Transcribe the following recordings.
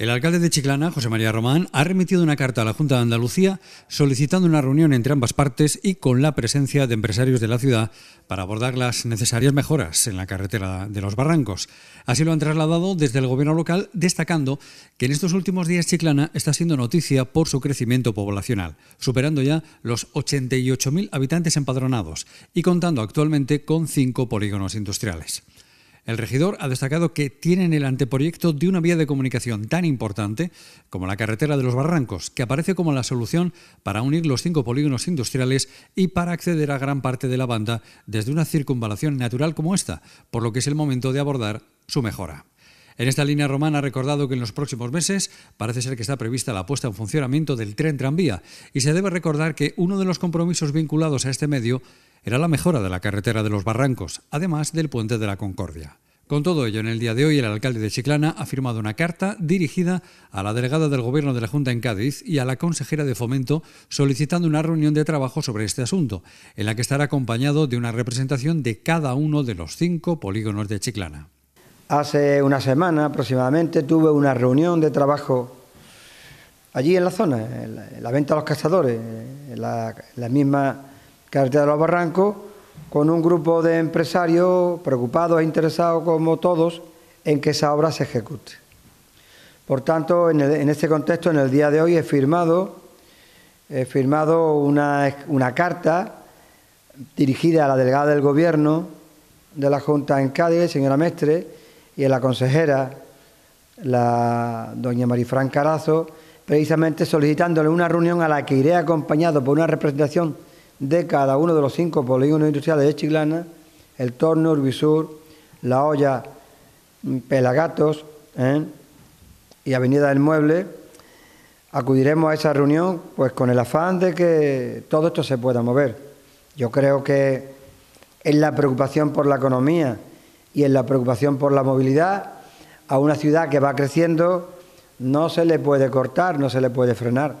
El alcalde de Chiclana, José María Román, ha remitido una carta a la Junta de Andalucía solicitando una reunión entre ambas partes y con la presencia de empresarios de la ciudad para abordar las necesarias mejoras en la carretera de los barrancos. Así lo han trasladado desde el gobierno local, destacando que en estos últimos días Chiclana está siendo noticia por su crecimiento poblacional, superando ya los 88.000 habitantes empadronados y contando actualmente con cinco polígonos industriales. El regidor ha destacado que tienen el anteproyecto de una vía de comunicación tan importante como la carretera de los Barrancos, que aparece como la solución para unir los cinco polígonos industriales y para acceder a gran parte de la banda desde una circunvalación natural como esta, por lo que es el momento de abordar su mejora. En esta línea romana ha recordado que en los próximos meses parece ser que está prevista la puesta en funcionamiento del tren tranvía y se debe recordar que uno de los compromisos vinculados a este medio era la mejora de la carretera de los Barrancos, además del puente de la Concordia. Con todo ello, en el día de hoy el alcalde de Chiclana ha firmado una carta dirigida a la delegada del Gobierno de la Junta en Cádiz y a la consejera de Fomento solicitando una reunión de trabajo sobre este asunto, en la que estará acompañado de una representación de cada uno de los cinco polígonos de Chiclana. Hace una semana aproximadamente tuve una reunión de trabajo allí en la zona, en la, venta de los cazadores, en la misma carretera de los Barrancos, con un grupo de empresarios preocupados e interesados como todos en que esa obra se ejecute. Por tanto, en, este contexto, en el día de hoy he firmado, he firmado una, una carta dirigida a la delegada del Gobierno de la Junta en Cádiz, señora Mestre, y a la consejera, la doña Marifran Carazo, precisamente solicitándole una reunión a la que iré acompañado por una representación de cada uno de los cinco polígonos industriales de Chiclana, el Torno, Urbisur, La Hoya, mm, Pelagatos ¿eh? y Avenida del Mueble, acudiremos a esa reunión pues con el afán de que todo esto se pueda mover. Yo creo que en la preocupación por la economía y en la preocupación por la movilidad, a una ciudad que va creciendo no se le puede cortar, no se le puede frenar,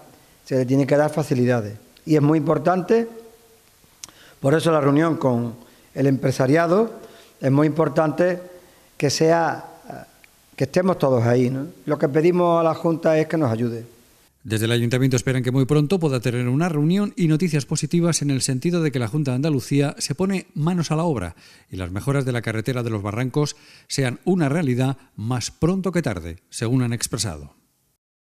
se le tiene que dar facilidades. Y es muy importante por eso la reunión con el empresariado es muy importante que sea eh, que estemos todos ahí. Lo que pedimos a la Junta es que nos ayude. Desde el Ayuntamiento esperan que muy pronto pueda tener una reunión y noticias positivas en el sentido de que la Junta de Andalucía se pone manos a la obra y las mejoras de la carretera de los barrancos sean una realidad más pronto que tarde, según han expresado.